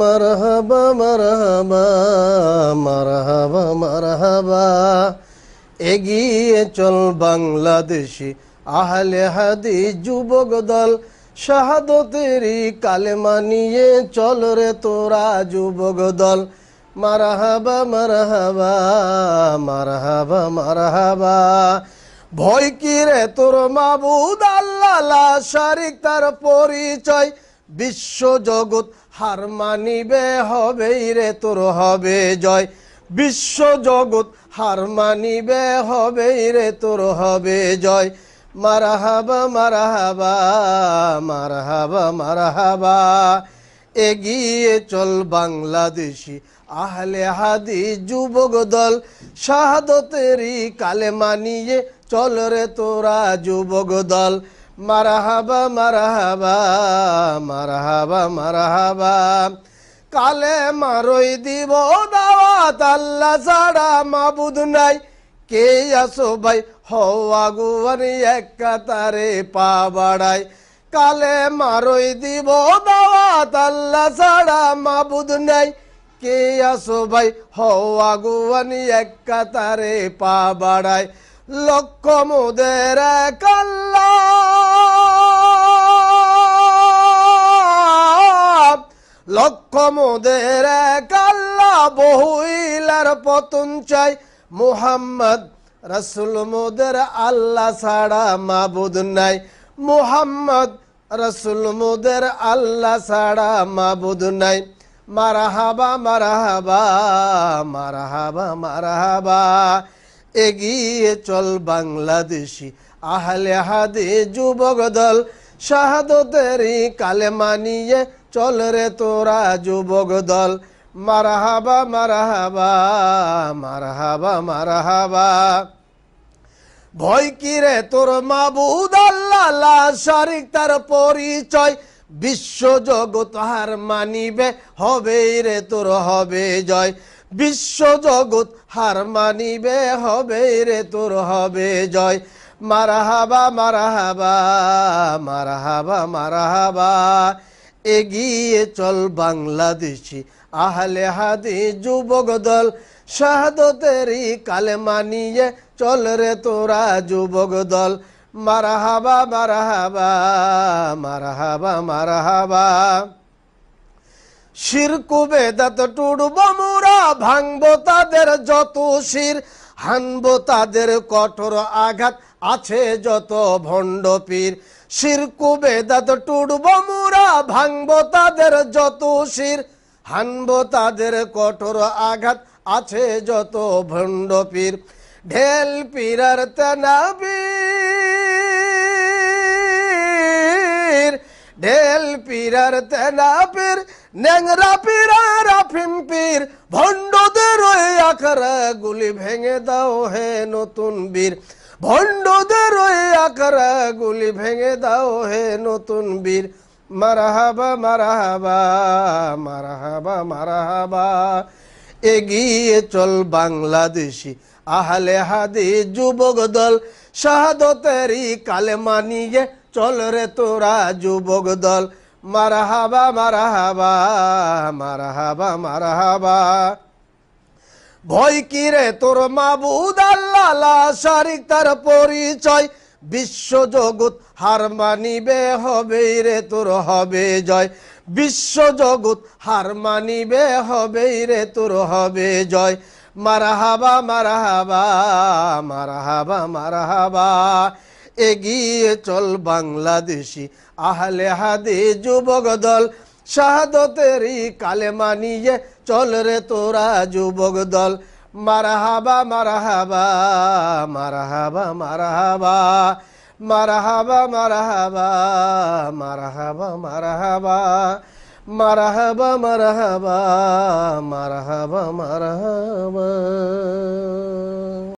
মারহাবা মারহাবা মারহাবা মারহাবা এগিয়ে চল বাংলাদেশি আহলে হাদি যুবক দল শাহাদতেরই কালে মানিয়ে চল রে তোরা যুবক দল মারহাবা মারহাবা মারহাবা মারহাবা ভয় কি রে তোর মাবুদ আল্লাহ শারিক তার পরিচয় বিশ্ব জগৎ হার মানিবে হবেই রে তোর হবে জয় বিশ্ব জগৎ হার মানিবে হবেই রে তোর হবে জয় মারাহাবা মারাহাবা মারাহাবা মারাহাবা এগিয়ে চল বাংলাদেশি আহলে হাদি যুবক দল শাহাদতেরই কালে মানিয়ে চল রে তোরা যুবক দল মারাহাবা মারাহাবা মারাহাবা মারাহাবা কালে মারই দিব দাওয়াত আল্লাহ ছাড়া মাবুদ নাই কে আসো ভাই হওয়াগুয়ার এক কাতারে পা বাড়াই কালে মারই দিব দাওয়াত আল্লাহ ছাড়া মাবুদ নাই কে আসো ভাই হওয়াগুয়ান এক কাতারে পা বাড়াই লক্ষ মুদের কাল্লা ক্ষমদের একাল্লা বহুইলার পতন চাই মুহাম্মদ রসুল মোদের আল্লাহ ছাড়া মাবুদ নাই মুহাম্মদ রসুল মোদের আল্লাহ ছাড়া মাবুদ নাই মারাহাবা মারাহাবা মারাহাবা মারাহাবা এগিয়ে চল বাংলাদেশি আহলে হাদে যুবক দল শাহাদতেরই কালে মানিয়ে চল রে তোরা যুবক দল মারাহাবা মারাহাবা মারাহাবা মারাহাবা ভয় কি রে তোর মাবুদ আল্লাহ শরিক তার পরিচয় বিশ্ব জগৎ হার মানিবে হবে রে তোর হবে জয় বিশ্ব জগৎ হার মানিবে হবে রে তোর হবে জয় মারাহাবা মারাহাবা মারাহাবা মারাহাবা এগিয়ে চল বাংলাদেশি আহলে হাদি যুবক দল শাহাদতের কালে মানিয়ে চল রে তোরা যুবক দল মারাহাবা মারাহাবা মারাহাবা মারাহাবা শির কুবে দাত টুড়ব মোরা ভাঙব তাদের যত শির হানব তাদের কঠোর আঘাত আছে যত ভণ্ড পীর শিরকু বেদাত টুড়ব মুরা ভাঙবো তাদের যত শির হানব তাদের কঠোর আঘাত আছে যত ভণ্ড পীর ঢেল পীরার তেনাবীর ঢেল পীরার তেনাপির নেংরা পীরা রাফিম পীর ভণ্ডদের আখরা গুলি ভেঙে দাও হে নতুন বীর ভণ্ডদের ওই আকারা গুলি ভেঙে দাও হে নতুন বীর মারাহাবা মারাহাবা মারাহাবা মারাহাবা এগিয়ে চল বাংলাদেশি আহলে হাদি যুবক দল শাহাদতেরই কালে মানিয়ে চল রে তোরা যুবক দল মারাহাবা মারাহাবা মারাহাবা মারাহাবা ভয় কি রে তোর মাবুদ আল্লাহ শারিক তার পরিচয় জগৎ হার মানিবে হবে রে তোর হবে জয় জগৎ হার মানিবে হবে রে তোর হবে জয় মারাহাবা মারাহাবা মারাহাবা মারাহাবা এগিয়ে চল বাংলাদেশি আহলে হাদে যুবক দল শাহাদতেরই কালে মানিয়ে চল রে তোরা যুবক দল মারাহাবা মারাহাবা মারাহাবা মারাহাবা মারাহাবা মারাহাবা মারাহাবা মারাহাবা মারাহাবা মারাহাবা মারাহাবা মারাহাবা